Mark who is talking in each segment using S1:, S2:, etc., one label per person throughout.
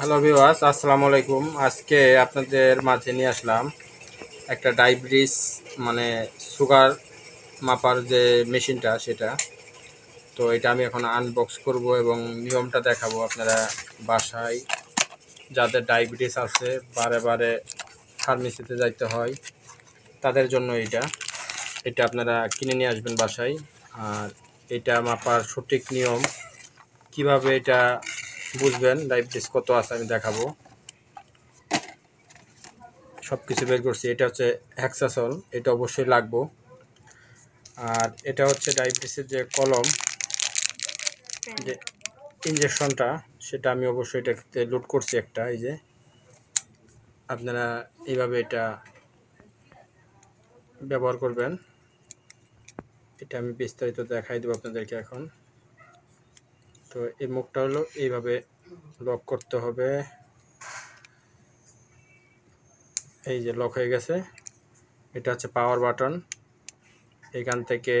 S1: hello ভিওয়াস আসসালামু আলাইকুম আজকে আপনাদের মাঝে নিয়ে আসলাম একটা ডায়াবেটিস মানে সুগার মাপার যে মেশিনটা সেটা তো এটা আমি এখন আনবক্স করব এবং নিয়মটা দেখাবো আপনারা বাসায় যাদের ডায়াবেটিস আছে বারে বারে ফার্মেসিতে যাইতে হয় তাদের জন্য এটা এটা আপনারা কিনে নিয়ে আসবেন বাসায় আর এটা মাপার সঠিক নিয়ম কিভাবে এটা বুঝবেন ডায়াবেটিস কত আছে আমি দেখাবো সব কিছু বের করছি এটা হচ্ছে হ্যাক্সাসল এটা অবশ্যই লাগবো আর এটা হচ্ছে ডায়াবেটিসের যে কলম যে ইঞ্জেকশনটা সেটা আমি অবশ্যই এটাতে লোড করছি একটা এই যে আপনারা এইভাবে এটা ব্যবহার করবেন এটা আমি বিস্তারিত দেখাই দেবো আপনাদেরকে এখন তো এই মুখটা হলো এইভাবে লক করতে হবে এই যে লক হয়ে গেছে এটা হচ্ছে পাওয়ার বাটন এখান থেকে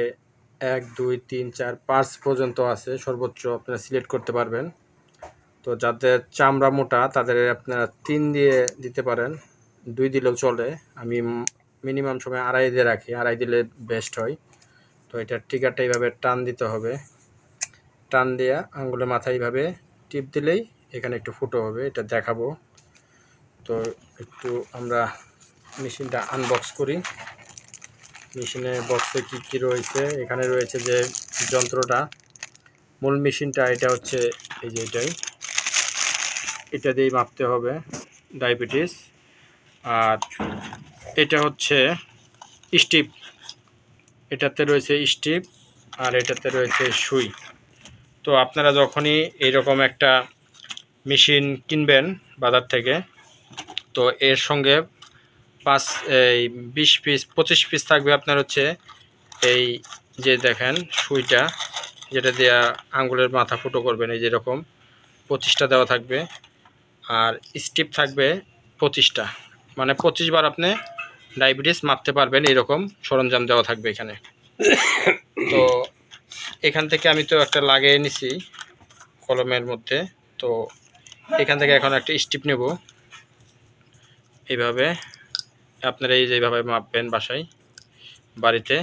S1: এক দুই তিন চার পাঁচ পর্যন্ত আছে সর্বোচ্চ আপনারা সিলেক্ট করতে পারবেন তো যাদের চামড়া মোটা তাদের আপনারা তিন দিয়ে দিতে পারেন দুই দিলেও চলে আমি মিনিমাম সময় আড়াই দিয়ে রাখি আড়াই দিলে বেস্ট হয় তো এটার টিকাটা এইভাবে টান দিতে হবে টান দেয়া আঙুলে মাথায় ভাবে টিপ দিলেই এখানে একটু ফুটো হবে এটা দেখাবো তো একটু আমরা মেশিনটা আনবক্স করি মেশিনে বক্সে কি কি রয়েছে এখানে রয়েছে যে যন্ত্রটা মূল মেশিনটা এটা হচ্ছে এই যে এটাই এটা দিয়েই মাপতে হবে ডায়াবেটিস আর এটা হচ্ছে স্টিপ এটাতে রয়েছে স্টিপ আর এটাতে রয়েছে সুই তো আপনারা যখনই এইরকম একটা মেশিন কিনবেন বাজার থেকে তো এর সঙ্গে পাঁচ এই বিশ পিস পঁচিশ পিস থাকবে আপনার হচ্ছে এই যে দেখেন সুইটা যেটা দেওয়া আঙ্গুলের মাথা ফুটো করবেন এই যেরকম পঁচিশটা দেওয়া থাকবে আর স্টিপ থাকবে পঁচিশটা মানে পঁচিশ বার আপনি ডায়াবেটিস মারতে পারবেন এরকম সরঞ্জাম দেওয়া থাকবে এখানে তো এখান থেকে আমি তো একটা লাগিয়ে নিছি কলমের মধ্যে তো এখান থেকে এখন একটা স্টিপ নেব এইভাবে আপনারা এই যেভাবে মাপবেন বাসায় বাড়িতে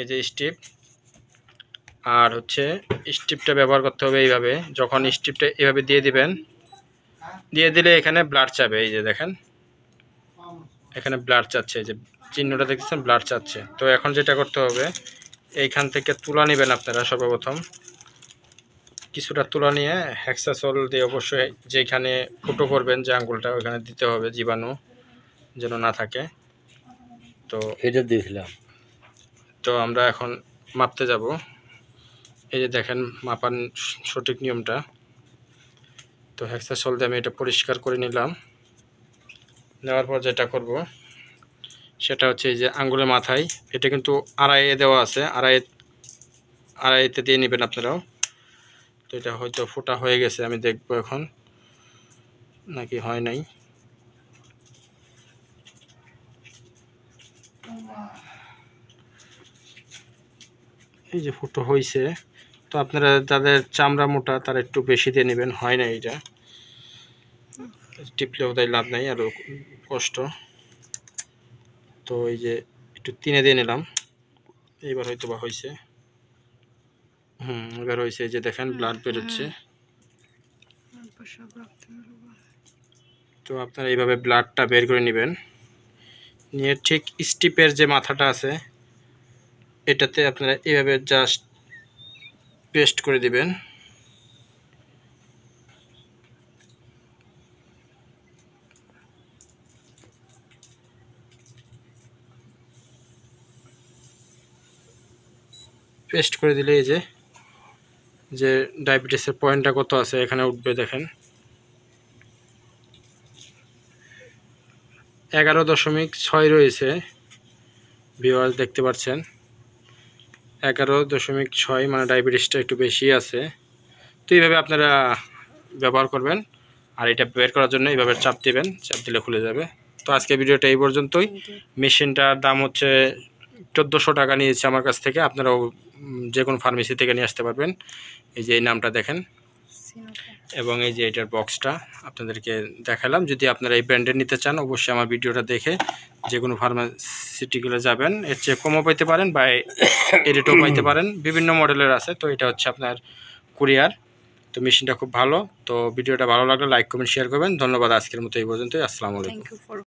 S1: এই যে স্টিপ আর হচ্ছে স্টিপটা ব্যবহার করতে হবে এইভাবে যখন স্টিপটা এভাবে দিয়ে দিবেন দিয়ে দিলে এখানে ব্লাড চাবে এই যে দেখেন এখানে ব্লাড চাচ্ছে এই যে চিহ্নটা দেখতেছেন ব্লাড চাচ্ছে তো এখন যেটা করতে হবে এইখান থেকে তুলা নেবেন আপনারা সর্বপ্রথম কিছুটা তুলা নিয়ে হ্যাক্সাসল দিয়ে অবশ্যই যেখানে ফুটো করবেন যে আঙ্গুলটা ওইখানে দিতে হবে জীবাণু যেন না থাকে তো এটা দিয়েছিলাম তো আমরা এখন মাপতে যাব এই যে দেখেন মাপার সঠিক নিয়মটা তো হ্যাক্সাসল দিয়ে আমি এটা পরিষ্কার করে নিলাম নেওয়ার পর যেটা করব সেটা হচ্ছে এই যে আঙ্গুলের মাথায় এটা কিন্তু আড়াইয়ে দেওয়া আছে আড়াই আড়াইতে দিয়ে নেবেন আপনারাও তো এটা হয়তো ফোটা হয়ে গেছে আমি দেখব এখন নাকি হয় নাই এই যে ফুটো হয়েছে তো আপনারা যাদের চামড়া মোটা তারা একটু বেশি দিয়ে নেবেন হয় না এটা টিপলেও তাই লাভ নাই আরও কষ্ট তো এই যে একটু তিনে দিয়ে নিলাম এইবার হয়তো বা হয়েছে হুম এবার হয়েছে যে দেখেন ব্লাড বেরোচ্ছে তো আপনারা এইভাবে ব্লাডটা বের করে নেবেন নিয়ে ঠিক স্টিপের যে মাথাটা আছে এটাতে আপনারা এইভাবে জাস্ট পেস্ট করে দিবেন পেস্ট করে দিলে এই যে যে ডায়াবেটিসের পয়েন্টটা কত আছে এখানে উঠবে দেখেন এগারো দশমিক ছয় রয়েছে ভিওয়ার্স দেখতে পাচ্ছেন এগারো দশমিক ছয় মানে ডায়াবেটিসটা একটু বেশি আছে তো এইভাবে আপনারা ব্যবহার করবেন আর এটা বের করার জন্য এইভাবে চাপ দেবেন চাপ দিলে খুলে যাবে তো আজকে ভিডিওটা এই পর্যন্তই মেশিনটার দাম হচ্ছে চোদ্দোশো টাকা নিয়েছে আমার কাছ থেকে আপনারাও যে কোনো ফার্মেসি থেকে নিয়ে আসতে পারবেন এই যে এই নামটা দেখেন এবং এই যে এটার বক্সটা আপনাদেরকে দেখালাম যদি আপনারা এই ব্র্যান্ডের নিতে চান অবশ্যই আমার ভিডিওটা দেখে যে কোনো ফার্মাসিটিগুলো যাবেন এর চেয়ে কমও পাইতে পারেন বা এর পাইতে পারেন বিভিন্ন মডেলের আছে তো এটা হচ্ছে আপনার কুরিয়ার তো মেশিনটা খুব ভালো তো ভিডিওটা ভালো লাগলে লাইক কমেন্ট শেয়ার করবেন ধন্যবাদ আজকের মতো এই পর্যন্তই আসসালামু আলাইকুম